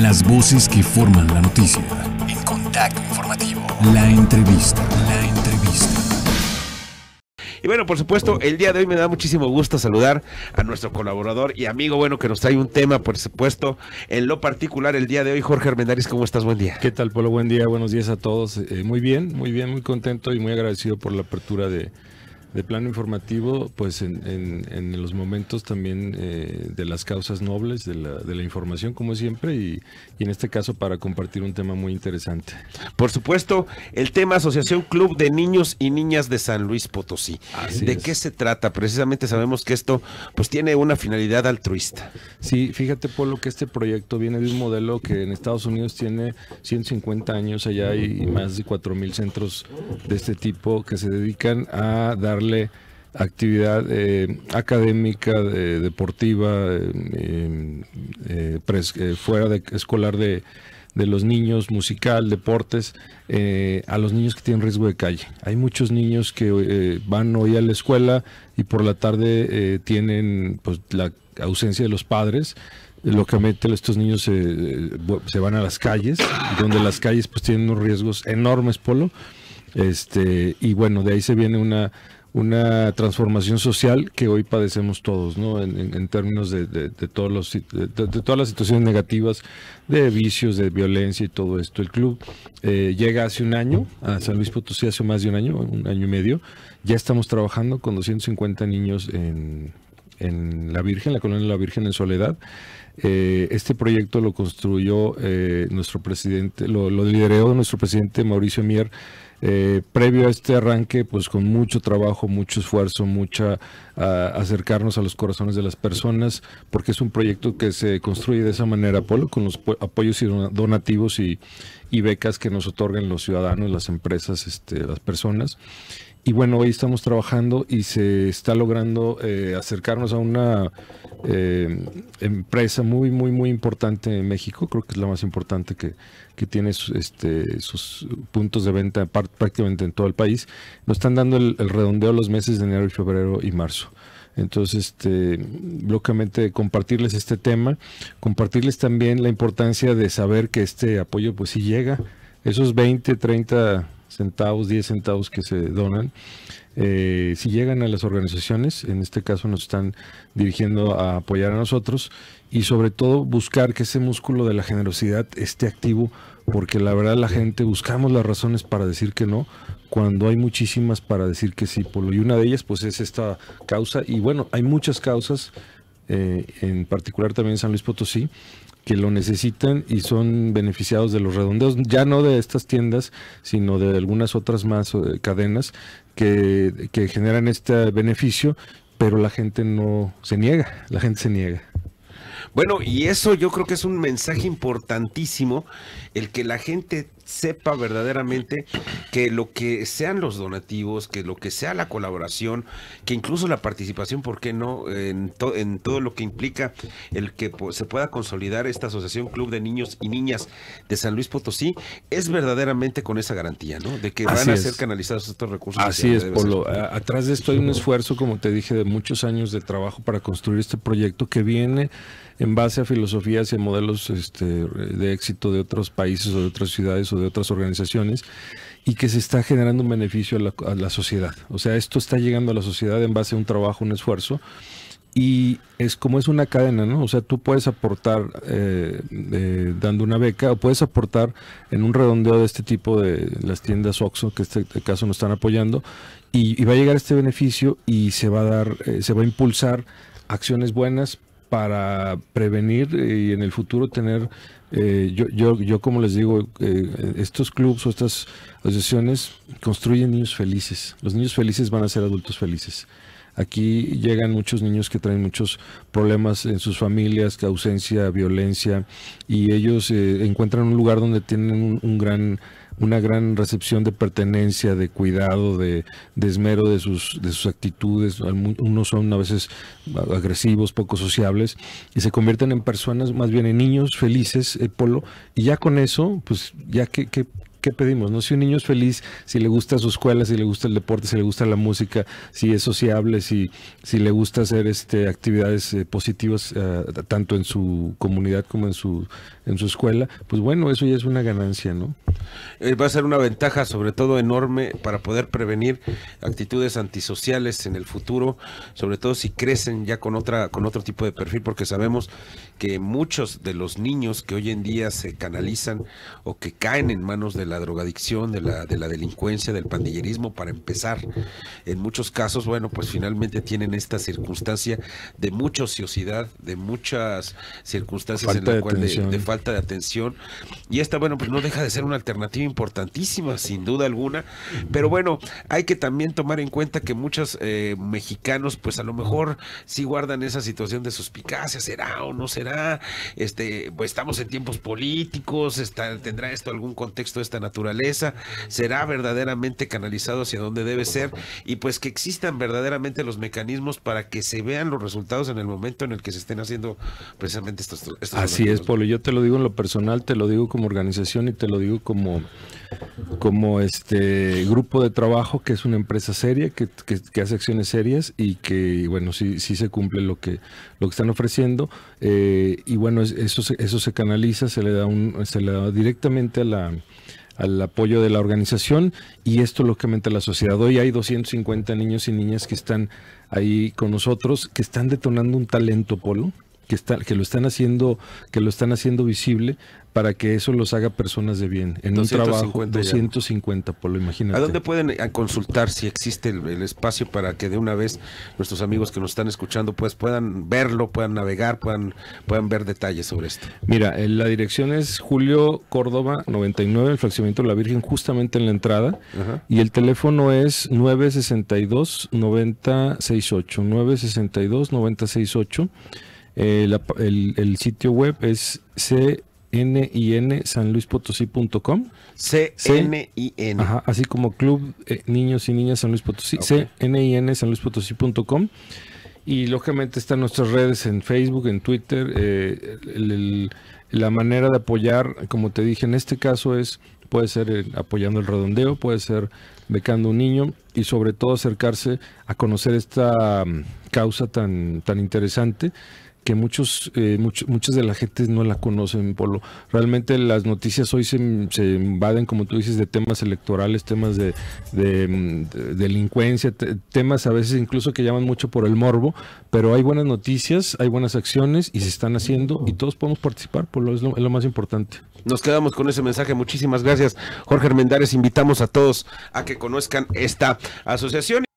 Las voces que forman la noticia. En contacto informativo. La entrevista. La entrevista. Y bueno, por supuesto, el día de hoy me da muchísimo gusto saludar a nuestro colaborador y amigo bueno que nos trae un tema, por supuesto, en lo particular el día de hoy, Jorge Armendaris, ¿cómo estás? Buen día. ¿Qué tal, Polo? Buen día, buenos días a todos. Eh, muy bien, muy bien, muy contento y muy agradecido por la apertura de, de plano informativo, pues en, en, los momentos también eh, de las causas nobles, de la, de la información, como siempre, y, en este caso para compartir un tema muy interesante. Por supuesto, el tema Asociación Club de Niños y Niñas de San Luis Potosí. ¿De qué se trata? Precisamente sabemos que esto pues tiene una finalidad altruista. Sí, fíjate, Polo, que este proyecto viene de un modelo que en Estados Unidos tiene 150 años, allá hay más de 4.000 centros de este tipo que se dedican a dar actividad eh, académica, eh, deportiva, eh, fuera de, escolar de, los niños, musical, deportes, a los niños que tienen riesgo de calle. Hay muchos niños que van hoy a la escuela y por la tarde tienen pues, la ausencia de los padres. Lógicamente estos niños se van a las calles, donde las calles pues tienen unos riesgos enormes, Polo. Este, y bueno, de ahí se viene una, una transformación social que hoy padecemos todos, ¿no? En, términos de, todos los, de, todas las situaciones negativas, de vicios, de violencia y todo esto. El club eh, llega hace un año a San Luis Potosí, hace más de un año, un año y medio. Ya estamos trabajando con 250 niños en, La Virgen, la colonia de La Virgen en Soledad. Eh, este proyecto lo construyó eh, nuestro presidente, lo lideró nuestro presidente Mauricio Mier eh, previo a este arranque, pues con mucho trabajo, mucho esfuerzo, mucha acercarnos a los corazones de las personas, porque es un proyecto que se construye de esa manera, Polo, con los apoyos y donativos y, becas que nos otorgan los ciudadanos, las empresas, este, las personas. Y bueno, hoy estamos trabajando y se está logrando eh, acercarnos a una eh, empresa muy, muy, muy importante en México. Creo que es la más importante que, tiene este, sus puntos de venta prácticamente en todo el país. Nos están dando el, redondeo los meses de enero febrero y marzo. Entonces, este, compartirles este tema, compartirles también la importancia de saber que este apoyo pues si llega, esos 20, 30 centavos, 10 centavos que se donan, eh, si llegan a las organizaciones, en este caso nos están dirigiendo a apoyar a nosotros y sobre todo buscar que ese músculo de la generosidad esté activo, porque la verdad la gente buscamos las razones para decir que no, cuando hay muchísimas para decir que sí, Polo. Y una de ellas pues es esta causa, y bueno, hay muchas causas eh, en particular también San Luis Potosí, que lo necesitan y son beneficiados de los redondeos, ya no de estas tiendas, sino de algunas otras más eh, cadenas que, que generan este beneficio, pero la gente no se niega, la gente se niega. Bueno, y eso yo creo que es un mensaje importantísimo, el que la gente sepa verdaderamente que lo que sean los donativos, que lo que sea la colaboración, que incluso la participación, ¿por qué no? En, todo lo que implica el que se pueda consolidar esta asociación Club de Niños y Niñas de San Luis Potosí, es verdaderamente con esa garantía, ¿no? De que van a ser canalizados estos recursos. Así es, Polo. Atrás de esto hay un esfuerzo, como te dije, de muchos años de trabajo para construir este proyecto que viene en base a filosofías y a modelos este, de éxito de otros países o de otras ciudades de otras organizaciones y que se está generando un beneficio a la, sociedad. O sea, esto está llegando a la sociedad en base a un trabajo, un esfuerzo y es como es una cadena, ¿no? O sea, tú puedes aportar eh, eh, dando una beca o puedes aportar en un redondeo de este tipo de las tiendas Oxxo, que en este, este, caso nos están apoyando, y, va a llegar este beneficio y se va a dar, eh, se va a impulsar acciones buenas para prevenir y en el futuro tener, eh, yo, yo, yo, como les digo, eh, estos clubes o estas asociaciones construyen niños felices. Los niños felices van a ser adultos felices. Aquí llegan muchos niños que traen muchos problemas en sus familias, ausencia, violencia, y ellos eh, encuentran un lugar donde tienen un gran una gran recepción de pertenencia, de cuidado, de, desmero, esmero de sus, de sus actitudes. Unos son a veces agresivos, poco sociables, y se convierten en personas, más bien en niños felices, el eh, Polo, y ya con eso, pues ya que, pedimos, ¿no? Si un niño es feliz, si le gusta su escuela, si le gusta el deporte, si le gusta la música, si es sociable, si, si le gusta hacer este, actividades eh, positivas eh, tanto en su comunidad como en su, en su escuela, pues bueno, eso ya es una ganancia, ¿no? Eh, va a ser una ventaja sobre todo enorme para poder prevenir actitudes antisociales en el futuro, sobre todo si crecen ya con, otra, con otro tipo de perfil, porque sabemos que muchos de los niños que hoy en día se canalizan o que caen en manos de la drogadicción, de la, de la delincuencia, del pandillerismo, para empezar. En muchos casos, bueno, pues finalmente tienen esta circunstancia de mucha ociosidad, de muchas circunstancias en la cual de, falta de atención. Y esta, bueno, pues no deja de ser una alternativa importantísima, sin duda alguna. Pero bueno, hay que también tomar en cuenta que muchos eh, mexicanos, pues a lo mejor sí guardan esa situación de suspicacia, será o no será, este, pues estamos en tiempos políticos, está, tendrá esto algún contexto de esta naturaleza naturaleza, será verdaderamente canalizado hacia donde debe ser y pues que existan verdaderamente los mecanismos para que se vean los resultados en el momento en el que se estén haciendo precisamente estos. estos Así es, Polo, yo te lo digo en lo personal, te lo digo como organización y te lo digo como como este grupo de trabajo que es una empresa seria, que, hace acciones serias y que, bueno, sí, sí se cumple lo que, lo que están ofreciendo. Eh, y bueno, eso se, eso se canaliza, se le da, un, se le da directamente a la, al apoyo de la organización y esto es lo que la sociedad. Hoy hay 250 niños y niñas que están ahí con nosotros, que están detonando un talento, Polo, que, que lo están haciendo que lo están haciendo visible para que eso los haga personas de bien en un trabajo 250 por lo imagínate a dónde pueden eh, consultar si existe el, espacio para que de una vez nuestros amigos que nos están escuchando pues puedan verlo puedan navegar puedan puedan ver detalles sobre esto mira eh, la dirección es Julio Córdoba 99 el fraccionamiento de la Virgen justamente en la entrada y el teléfono es 962 9068 962 9068 eh, el, sitio web es cninsanluispotosí.com. CNIN. Ajá, así como Club eh, Niños y Niñas San Luis Potosí. Okay. cninsanluispotosí.com. Y lógicamente están nuestras redes en Facebook, en Twitter. Eh, la manera de apoyar, como te dije, en este caso es puede ser apoyando el redondeo, puede ser becando un niño y sobre todo acercarse a conocer esta mm, causa tan, tan interesante que muchos, eh, muchas de la gente no la conocen, Polo. Realmente las noticias hoy se, invaden, como tú dices, de temas electorales, temas de, de, mm, delincuencia, temas a veces incluso que llaman mucho por el morbo, pero hay buenas noticias, hay buenas acciones y se están haciendo y todos podemos participar, Polo, es lo, es lo más importante. Nos quedamos con ese mensaje, muchísimas gracias. Jorge Hermendares, invitamos a todos a que conozcan esta asociación.